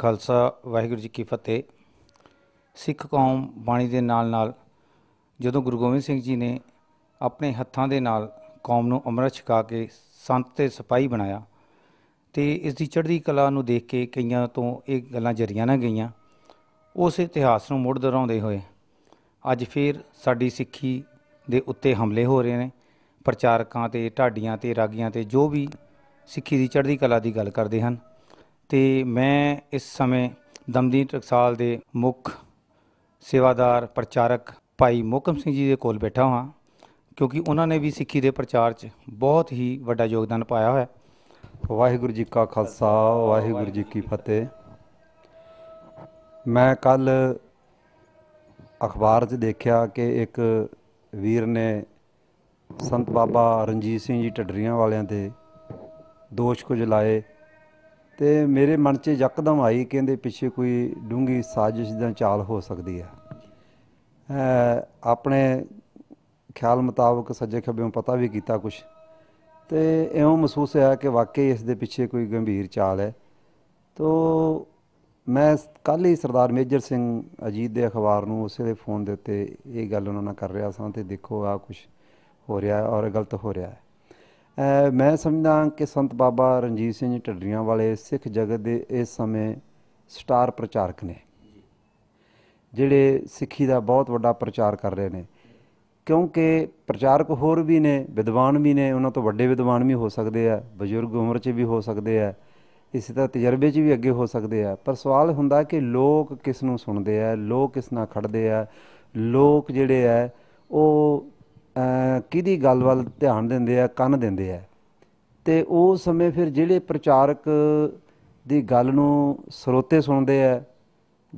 ਖਾਲਸਾ ਵਾਹਿਗੁਰੂ ਜੀ ਕੀ ਫਤਿਹ ਸਿੱਖ ਕੌਮ ਬਾਣੀ ਦੇ ਨਾਲ ਨਾਲ ਜਦੋਂ ਗੁਰੂ ਗੋਬਿੰਦ ਸਿੰਘ ਜੀ ਨੇ ਆਪਣੇ ਹੱਥਾਂ ਦੇ ਨਾਲ ਕੌਮ ਨੂੰ ਅੰਮ੍ਰਿਤ ਛਕਾ ਕੇ ਸੰਤ ਤੇ ਸਿਪਾਈ ਬਣਾਇਆ ਤੇ ਇਸ ਦੀ ਚੜ੍ਹਦੀ ਕਲਾ ਨੂੰ ਦੇਖ ਕੇ ਕਈਆਂ ਤੋਂ ਇਹ ਗੱਲਾਂ ਜਰੀਆਂ ਨਾ ਗਈਆਂ ਉਸ ਇਤਿਹਾਸ ਨੂੰ ਮੁੜ ਦਰਾਉਂਦੇ ਹੋਏ ਅੱਜ ਫੇਰ ਸਾਡੀ ਸਿੱਖੀ ਦੇ ਉੱਤੇ ਹਮਲੇ ਹੋ ਰਹੇ ਨੇ ਪ੍ਰਚਾਰਕਾਂ ਤੇ ਢਾਡੀਆਂ ਤੇ ਰਾਗੀਆਂ ਤੇ ਜੋ ਵੀ ਸਿੱਖੀ ਦੀ ਚੜ੍ਹਦੀ ਕਲਾ ਦੀ ਗੱਲ ਕਰਦੇ ਹਨ ਤੇ ਮੈਂ ਇਸ ਸਮੇਂ ਦਮਦੀਨ ਟਕਸਾਲ ਦੇ ਮੁੱਖ ਸੇਵਾਦਾਰ ਪ੍ਰਚਾਰਕ ਭਾਈ ਮੋਕਮ ਸਿੰਘ ਜੀ ਦੇ ਕੋਲ ਬੈਠਾ ਹਾਂ ਕਿਉਂਕਿ ਉਹਨਾਂ ਨੇ ਵੀ ਸਿੱਖੀ ਦੇ ਪ੍ਰਚਾਰ 'ਚ ਬਹੁਤ ਹੀ ਵੱਡਾ ਯੋਗਦਾਨ ਪਾਇਆ ਹੋਇਆ ਵਾਹਿਗੁਰੂ ਜੀ ਕਾ ਖਾਲਸਾ ਵਾਹਿਗੁਰੂ ਜੀ ਕੀ ਫਤਿਹ ਮੈਂ ਕੱਲ ਅਖਬਾਰ 'ਚ ਦੇਖਿਆ ਕਿ ਇੱਕ ਵੀਰ ਨੇ ਸੰਤ ਬਾਬਾ ਰਣਜੀਤ ਸਿੰਘ ਜੀ ਟੱਡਰੀਆਂ ਵਾਲਿਆਂ ਤੇ ਦੋਸ਼ ਕੁਝ ਲਾਏ ਤੇ ਮੇਰੇ ਮਨ 'ਚ ਯਕਦਮ ਆਈ ਕਹਿੰਦੇ ਪਿੱਛੇ ਕੋਈ ਡੂੰਗੀ ਸਾਜ਼ਿਸ਼ ਦਾ ਚਾਲ ਹੋ ਸਕਦੀ ਹੈ ਆਪਣੇ ਖਿਆਲ ਮੁਤਾਬਕ ਸੱਜੇ ਨੂੰ ਪਤਾ ਵੀ ਕੀਤਾ ਕੁਝ ਤੇ ਐਉਂ ਮਹਿਸੂਸ ਹੋਇਆ ਕਿ ਵਾਕਈ ਇਸ ਦੇ ਪਿੱਛੇ ਕੋਈ ਗੰਭੀਰ ਚਾਲ ਹੈ ਤੋ ਮੈਂ ਕੱਲ ਹੀ ਸਰਦਾਰ ਮੇਜਰ ਸਿੰਘ ਅਜੀਤ ਦੇ ਅਖਬਾਰ ਨੂੰ ਉਸੇ ਦੇ ਫੋਨ ਦੇ ਉੱਤੇ ਇਹ ਗੱਲ ਉਹਨਾਂ ਨਾਲ ਕਰ ਰਿਹਾ ਸਾਂ ਤੇ ਦੇਖੋ ਆ ਕੁਝ ਹੋ ਰਿਹਾ ਔਰ ਗਲਤ ਹੋ ਰਿਹਾ ਹੈ ਮੈਂ ਸਮਝਦਾ ਕਿ ਸੰਤ ਬਾਬਾ ਰਣਜੀਤ ਸਿੰਘ ਢੱਡਰੀਆਂ ਵਾਲੇ ਸਿੱਖ ਜਗਤ ਦੇ ਇਸ ਸਮੇਂ ਸਟਾਰ ਪ੍ਰਚਾਰਕ ਨੇ ਜਿਹੜੇ ਸਿੱਖੀ ਦਾ ਬਹੁਤ ਵੱਡਾ ਪ੍ਰਚਾਰ ਕਰ ਰਹੇ ਨੇ ਕਿਉਂਕਿ ਪ੍ਰਚਾਰਕ ਹੋਰ ਵੀ ਨੇ ਵਿਦਵਾਨ ਵੀ ਨੇ ਉਹਨਾਂ ਤੋਂ ਵੱਡੇ ਵਿਦਵਾਨ ਵੀ ਹੋ ਸਕਦੇ ਆ ਬਜ਼ੁਰਗ ਉਮਰ 'ਚ ਵੀ ਹੋ ਸਕਦੇ ਆ ਇਸੇ ਤਰ੍ਹਾਂ ਤਜਰਬੇ 'ਚ ਵੀ ਅੱਗੇ ਹੋ ਸਕਦੇ ਆ ਪਰ ਸਵਾਲ ਹੁੰਦਾ ਕਿ ਲੋਕ ਕਿਸ ਨੂੰ ਸੁਣਦੇ ਆ ਲੋਕ ਕਿਸ ਨਾਲ ਖੜਦੇ ਆ ਲੋਕ ਜਿਹੜੇ ਆ ਉਹ ਕਿਹਦੀ ਗੱਲ ਵੱਲ ਧਿਆਨ ਦਿੰਦੇ ਆ ਕੰਨ ਦਿੰਦੇ ਆ ਤੇ ਉਹ ਸਮੇਂ ਫਿਰ ਜਿਹੜੇ ਪ੍ਰਚਾਰਕ ਦੀ ਗੱਲ ਨੂੰ ਸਰੋਤੇ ਸੁਣਦੇ ਆ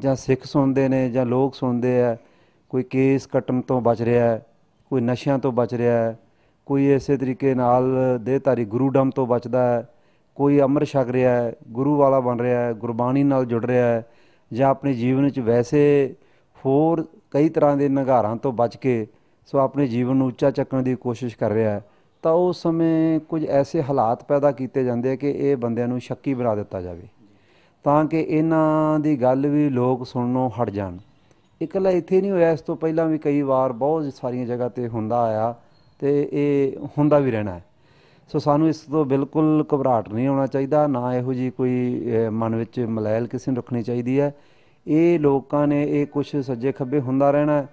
ਜਾਂ ਸਿੱਖ ਸੁਣਦੇ ਨੇ ਜਾਂ ਲੋਕ ਸੁਣਦੇ ਆ ਕੋਈ ਕੇਸ ਕਟਮ ਤੋਂ ਬਚ ਰਿਹਾ ਹੈ ਕੋਈ ਨਸ਼ਿਆਂ ਤੋਂ ਬਚ ਰਿਹਾ ਹੈ ਕੋਈ ਇਸੇ ਤਰੀਕੇ ਨਾਲ ਦੇਹਧਾਰੀ ਗੁਰੂ ਡੰਮ ਤੋਂ ਬਚਦਾ ਹੈ ਕੋਈ ਅਮਰ ਛਕ ਰਿਹਾ ਹੈ ਗੁਰੂ ਵਾਲਾ ਬਣ ਰਿਹਾ ਹੈ ਗੁਰਬਾਣੀ ਨਾਲ ਜੁੜ ਰਿਹਾ ਹੈ ਜਾਂ ਆਪਣੇ ਜੀਵਨ ਵਿੱਚ ਵੈਸੇ ਹੋਰ ਕਈ ਤਰ੍ਹਾਂ ਦੇ ਨਗਾਰਾਂ ਤੋਂ ਬਚ ਕੇ ਸੋ ਆਪਣੇ ਜੀਵਨ ਨੂੰ ਉੱਚਾ ਚੱਕਣ ਦੀ ਕੋਸ਼ਿਸ਼ ਕਰ ਰਿਹਾ ਹੈ ਤਾਂ ਉਸ ਸਮੇਂ ਕੁਝ ਐਸੇ ਹਾਲਾਤ ਪੈਦਾ ਕੀਤੇ ਜਾਂਦੇ ਆ ਕਿ ਇਹ ਬੰਦਿਆਂ ਨੂੰ ਸ਼ੱਕੀ ਬਣਾ ਦਿੱਤਾ ਜਾਵੇ ਤਾਂ ਕਿ ਇਹਨਾਂ ਦੀ ਗੱਲ ਵੀ ਲੋਕ ਸੁਣਨੋਂ ਹਟ ਜਾਣ ਇਕੱਲਾ ਇੱਥੇ ਨਹੀਂ ਹੋਇਆ ਇਸ ਤੋਂ ਪਹਿਲਾਂ ਵੀ ਕਈ ਵਾਰ ਬਹੁਤ ਸਾਰੀਆਂ ਜਗ੍ਹਾ ਤੇ ਹੁੰਦਾ ਆਇਆ ਤੇ ਇਹ ਹੁੰਦਾ ਵੀ ਰਹਿਣਾ ਹੈ ਸੋ ਸਾਨੂੰ ਇਸ ਤੋਂ ਬਿਲਕੁਲ ਘਬਰਾਟ ਨਹੀਂ ਹੋਣਾ ਚਾਹੀਦਾ ਨਾ ਇਹੋ ਜੀ ਕੋਈ ਮਨ ਵਿੱਚ ਮਲਾਇਲ ਕਿਸੇ ਨੂੰ ਰੱਖਣੀ ਚਾਹੀਦੀ ਹੈ ਇਹ ਲੋਕਾਂ ਨੇ ਇਹ ਕੁਝ ਸੱਜੇ ਖੱਬੇ ਹੁੰਦਾ ਰਹਿਣਾ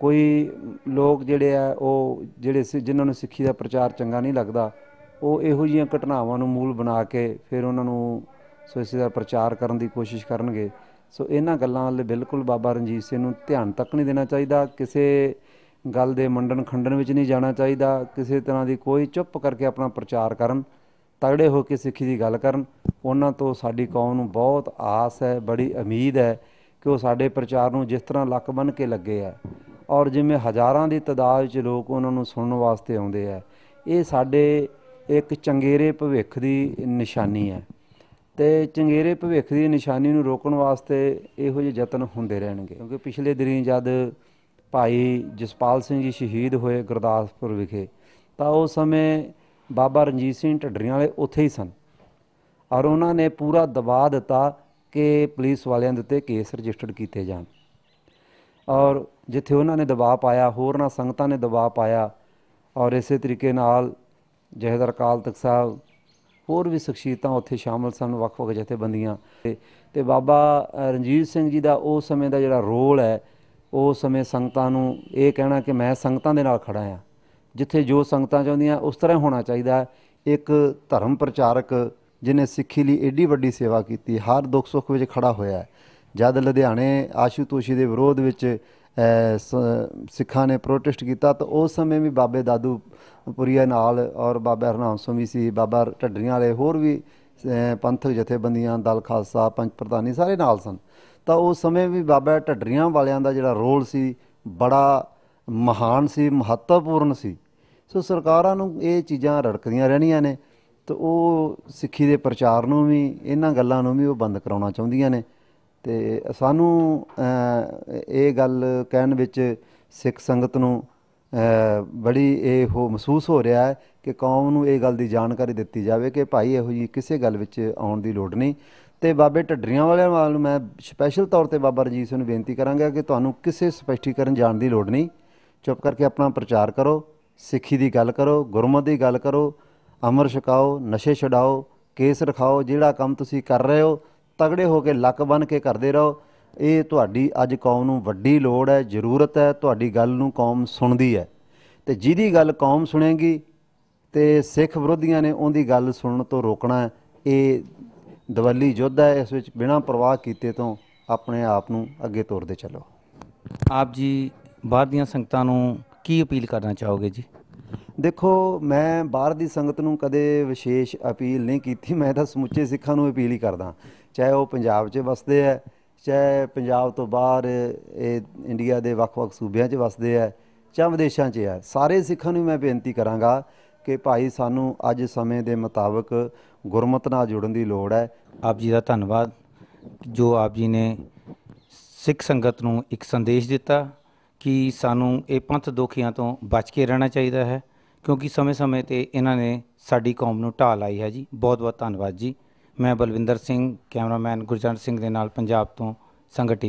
ਕੋਈ ਲੋਕ ਜਿਹੜੇ ਆ ਉਹ ਜਿਹੜੇ ਜਿਨ੍ਹਾਂ ਨੂੰ ਸਿੱਖੀ ਦਾ ਪ੍ਰਚਾਰ ਚੰਗਾ ਨਹੀਂ ਲੱਗਦਾ ਉਹ ਇਹੋ ਜੀਆਂ ਘਟਨਾਵਾਂ ਨੂੰ ਮੂਲ ਬਣਾ ਕੇ ਫਿਰ ਉਹਨਾਂ ਨੂੰ ਸੋ ਦਾ ਪ੍ਰਚਾਰ ਕਰਨ ਦੀ ਕੋਸ਼ਿਸ਼ ਕਰਨਗੇ ਸੋ ਇਹਨਾਂ ਗੱਲਾਂ ਵੱਲ ਬਿਲਕੁਲ ਬਾਬਾ ਰਣਜੀਤ ਸਿੰਘ ਨੂੰ ਧਿਆਨ ਤੱਕ ਨਹੀਂ ਦੇਣਾ ਚਾਹੀਦਾ ਕਿਸੇ ਗੱਲ ਦੇ ਮੰਡਨ ਖੰਡਨ ਵਿੱਚ ਨਹੀਂ ਜਾਣਾ ਚਾਹੀਦਾ ਕਿਸੇ ਤਰ੍ਹਾਂ ਦੀ ਕੋਈ ਚੁੱਪ ਕਰਕੇ ਆਪਣਾ ਪ੍ਰਚਾਰ ਕਰਨ ਤਗੜੇ ਹੋ ਕੇ ਸਿੱਖੀ ਦੀ ਗੱਲ ਕਰਨ ਉਹਨਾਂ ਤੋਂ ਸਾਡੀ ਕੌਮ ਨੂੰ ਬਹੁਤ ਆਸ ਹੈ ਬੜੀ ਉਮੀਦ ਹੈ ਕਿ ਉਹ ਸਾਡੇ ਪ੍ਰਚਾਰ ਨੂੰ ਜਿਸ ਤਰ੍ਹਾਂ ਲੱਕ ਬਨ ਕੇ ਲੱਗੇ ਆ ਔਰ ਜਿਵੇਂ ਹਜ਼ਾਰਾਂ ਦੀ ਤਦਾਦ ਵਿੱਚ ਲੋਕ ਉਹਨਾਂ ਨੂੰ ਸੁਣਨ ਵਾਸਤੇ ਆਉਂਦੇ ਆ ਇਹ ਸਾਡੇ ਇੱਕ ਚੰਗੇਰੇ ਭਵਿੱਖ ਦੀ ਨਿਸ਼ਾਨੀ ਹੈ ਤੇ ਚੰਗੇਰੇ ਭਵਿੱਖ ਦੀ ਨਿਸ਼ਾਨੀ ਨੂੰ ਰੋਕਣ ਵਾਸਤੇ ਇਹੋ ਜਿਹੇ ਯਤਨ ਹੁੰਦੇ ਰਹਿਣਗੇ ਕਿਉਂਕਿ ਪਿਛਲੇ ਦਿਨੀ ਜਦ ਭਾਈ ਜਸਪਾਲ ਸਿੰਘ ਜੀ ਸ਼ਹੀਦ ਹੋਏ ਗੁਰਦਾਸਪੁਰ ਵਿਖੇ ਤਾਂ ਉਸ ਸਮੇਂ ਬਾਬਾ ਰਣਜੀਤ ਸਿੰਘ ਢੱਡਰੀਆਂ ਵਾਲੇ ਉੱਥੇ ਹੀ ਸਨ ਔਰ ਉਹਨਾਂ ਨੇ ਪੂਰਾ ਦਬਾਅ ਦਿੱਤਾ ਕਿ ਪੁਲਿਸ ਵਾਲਿਆਂ ਦੇ ਉੱਤੇ ਕੇਸ ਰਜਿਸਟਰਡ ਕੀਤੇ ਜਾਣ ਔਰ ਜਿੱਥੇ ਉਹਨਾਂ ਨੇ ਦਬਾਅ ਪਾਇਆ ਹੋਰ ਨਾ ਸੰਗਤਾਂ ਨੇ ਦਬਾਅ ਪਾਇਆ ਔਰ ਇਸੇ ਤਰੀਕੇ ਨਾਲ ਜਹਦਰ ਕਾਲ ਤਖਤ ਸਾਹਿਬ ਹੋਰ ਵੀ ਸ਼ਖਸੀਅਤਾਂ ਉੱਥੇ ਸ਼ਾਮਲ ਸਨ ਵੱਖ-ਵੱਖ ਜਥੇਬੰਦੀਆਂ ਤੇ ਬਾਬਾ ਰਣਜੀਤ ਸਿੰਘ ਜੀ ਦਾ ਉਸ ਸਮੇਂ ਦਾ ਜਿਹੜਾ ਰੋਲ ਹੈ ਉਸ ਸਮੇਂ ਸੰਗਤਾਂ ਨੂੰ ਇਹ ਕਹਿਣਾ ਕਿ ਮੈਂ ਸੰਗਤਾਂ ਦੇ ਨਾਲ ਖੜਾ ਆ ਜਿੱਥੇ ਜੋ ਸੰਗਤਾਂ ਚਾਹੁੰਦੀਆਂ ਉਸ ਤਰ੍ਹਾਂ ਹੋਣਾ ਚਾਹੀਦਾ ਇੱਕ ਧਰਮ ਪ੍ਰਚਾਰਕ ਜਿਨੇ ਸਿੱਖੀ ਲਈ ਏਡੀ ਵੱਡੀ ਸੇਵਾ ਕੀਤੀ ਹਰ ਦੁੱਖ ਸੁੱਖ ਵਿੱਚ ਖੜਾ ਹੋਇਆ ਜਦ ਲੁਧਿਆਣੇ ਆਸ਼ੂਤੋਸ਼ੀ ਦੇ ਵਿਰੋਧ ਵਿੱਚ ਸਿੱਖਾਂ ਨੇ ਪ੍ਰੋਟੈਸਟ ਕੀਤਾ ਤਾਂ ਉਸ ਸਮੇਂ ਵੀ ਬਾਬੇ ਦਾਦੂ ਪੁਰੀਆ ਨਾਲ ਔਰ ਬਾਬਾ ਹਰਨਾਮ ਸਿੰਘ ਸੀ ਬਾਬਾ ਢੱਡਰੀਆਂ ਵਾਲੇ ਹੋਰ ਵੀ ਪੰਥਕ ਜਥੇਬੰਦੀਆਂ ਦਲ ਖਾਲਸਾ ਪੰਜ ਪ੍ਰਧਾਨੀ ਸਾਰੇ ਨਾਲ ਸਨ ਤਾਂ ਉਸ ਸਮੇਂ ਵੀ ਬਾਬਾ ਢੱਡਰੀਆਂ ਵਾਲਿਆਂ ਦਾ ਜਿਹੜਾ ਰੋਲ ਸੀ ਬੜਾ ਮਹਾਨ ਸੀ ਮਹੱਤਵਪੂਰਨ ਸੀ ਸੋ ਸਰਕਾਰਾਂ ਨੂੰ ਇਹ ਚੀਜ਼ਾਂ ਰੜਕਦੀਆਂ ਰਹਿਣੀਆਂ ਨੇ ਤੇ ਉਹ ਸਿੱਖੀ ਦੇ ਪ੍ਰਚਾਰ ਨੂੰ ਵੀ ਇਹਨਾਂ ਗੱਲਾਂ ਨੂੰ ਵੀ ਉਹ ਬੰਦ ਕਰਾਉਣਾ ਚਾਹੁੰਦੀਆਂ ਨੇ ਤੇ ਸਾਨੂੰ ਇਹ ਗੱਲ ਕਹਿਣ ਵਿੱਚ ਸਿੱਖ ਸੰਗਤ ਨੂੰ ਬੜੀ ਇਹ ਹੋ ਮਹਿਸੂਸ ਹੋ ਰਿਹਾ ਹੈ ਕਿ ਕੌਮ ਨੂੰ ਇਹ ਗੱਲ ਦੀ ਜਾਣਕਾਰੀ ਦਿੱਤੀ ਜਾਵੇ ਕਿ ਭਾਈ ਇਹੋ ਜੀ ਕਿਸੇ ਗੱਲ ਵਿੱਚ ਆਉਣ ਦੀ ਲੋੜ ਨਹੀਂ ਤੇ ਬਾਬੇ ਢੱਡਰੀਆਂ ਵਾਲਿਆਂ ਵਾਲ ਨੂੰ ਮੈਂ ਸਪੈਸ਼ਲ ਤੌਰ ਤੇ ਬਾਬਾ ਰਜੀਤ ਸਿੰਘ ਨੂੰ ਬੇਨਤੀ ਕਰਾਂਗਾ ਕਿ ਤੁਹਾਨੂੰ ਕਿਸੇ ਸਪਸ਼ਟੀਕਰਨ ਜਾਣ ਦੀ ਲੋੜ ਨਹੀਂ ਚੁੱਪ ਕਰਕੇ ਆਪਣਾ ਪ੍ਰਚਾਰ ਕਰੋ ਸਿੱਖੀ ਦੀ ਗੱਲ ਕਰੋ ਗੁਰਮਤ ਦੀ ਗੱਲ ਕਰੋ ਅਮਰ ਛਕਾਓ ਨਸ਼ੇ ਛਡਾਓ ਕੇਸ ਰਖਾਓ ਜਿਹੜਾ ਕੰਮ ਤੁਸੀਂ ਕਰ ਰਹੇ ਹੋ ਤਗੜੇ ਹੋ ਕੇ ਲੱਕ ਬਨ ਕੇ ਕਰਦੇ ਰਹੋ ਇਹ ਤੁਹਾਡੀ ਅੱਜ ਕੌਮ ਨੂੰ ਵੱਡੀ ਲੋੜ ਹੈ ਜ਼ਰੂਰਤ ਹੈ ਤੁਹਾਡੀ ਗੱਲ ਨੂੰ ਕੌਮ ਸੁਣਦੀ ਹੈ ਤੇ ਜਿਹਦੀ ਗੱਲ ਕੌਮ ਸੁਣੇਗੀ ਤੇ ਸਿੱਖ ਵਿਰੋਧੀਆਂ ਨੇ ਉਹਦੀ ਗੱਲ ਸੁਣਨ ਤੋਂ ਰੋਕਣਾ ਇਹ ਦਵੱਲੀ ਯੁੱਧ ਹੈ ਇਸ ਵਿੱਚ ਬਿਨਾਂ ਪਰਵਾਹ ਕੀਤੇ ਤੋਂ ਆਪਣੇ ਆਪ ਨੂੰ ਅੱਗੇ ਤੋਰਦੇ ਚੱਲੋ ਆਪ ਜੀ ਬਾਹਰ ਦੀਆਂ ਸੰਗਤਾਂ ਨੂੰ ਕੀ ਅਪੀਲ ਕਰਨਾ ਚਾਹੋਗੇ ਜੀ ਦੇਖੋ ਮੈਂ ਬਾਹਰ ਦੀ ਸੰਗਤ ਨੂੰ ਕਦੇ ਵਿਸ਼ੇਸ਼ ਅਪੀਲ ਨਹੀਂ ਕੀਤੀ ਮੈਂ ਤਾਂ ਸਮੁੱਚੇ ਸਿੱਖਾਂ ਨੂੰ ਅਪੀਲ ਹੀ ਕਰਦਾ ਚਾਹੇ ਉਹ ਪੰਜਾਬ 'ਚ ਵਸਦੇ ਆ ਚਾਹੇ ਪੰਜਾਬ ਤੋਂ ਬਾਹਰ ਇਹ ਇੰਡੀਆ ਦੇ ਵੱਖ-ਵੱਖ ਸੂਬਿਆਂ 'ਚ ਵਸਦੇ ਆ ਚਾਹੇ ਵਿਦੇਸ਼ਾਂ 'ਚ ਆ ਸਾਰੇ ਸਿੱਖਾਂ ਨੂੰ ਮੈਂ ਬੇਨਤੀ ਕਰਾਂਗਾ ਕਿ ਭਾਈ ਸਾਨੂੰ ਅੱਜ ਸਮੇਂ ਦੇ ਮੁਤਾਬਕ ਗੁਰਮਤ ਨਾਲ ਜੁੜਨ ਦੀ ਲੋੜ ਹੈ ਆਪ ਜੀ ਦਾ ਧੰਨਵਾਦ ਜੋ ਆਪ ਜੀ ਨੇ ਸਿੱਖ ਸੰਗਤ ਨੂੰ ਇੱਕ ਸੰਦੇਸ਼ ਦਿੱਤਾ ਕਿ ਸਾਨੂੰ ਇਹ ਪੰਥ ਦੁਖੀਆਂ ਤੋਂ ਬਚ ਕੇ ਰਹਿਣਾ ਚਾਹੀਦਾ ਹੈ ਕਿਉਂਕਿ ਸਮੇਂ-ਸਮੇਂ ਤੇ ਇਹਨਾਂ ਨੇ ਸਾਡੀ ਕੌਮ ਨੂੰ ਢਾਲ ਆਈ ਹੈ ਜੀ ਬਹੁਤ ਬਹੁਤ ਧੰਨਵਾਦ ਜੀ ਮੈਂ ਬਲਵਿੰਦਰ ਸਿੰਘ ਕੈਮਰਾਮੈਨ ਗੁਰਚਰਨ ਸਿੰਘ ਦੇ ਨਾਲ ਪੰਜਾਬ ਤੋਂ ਸੰਗਤ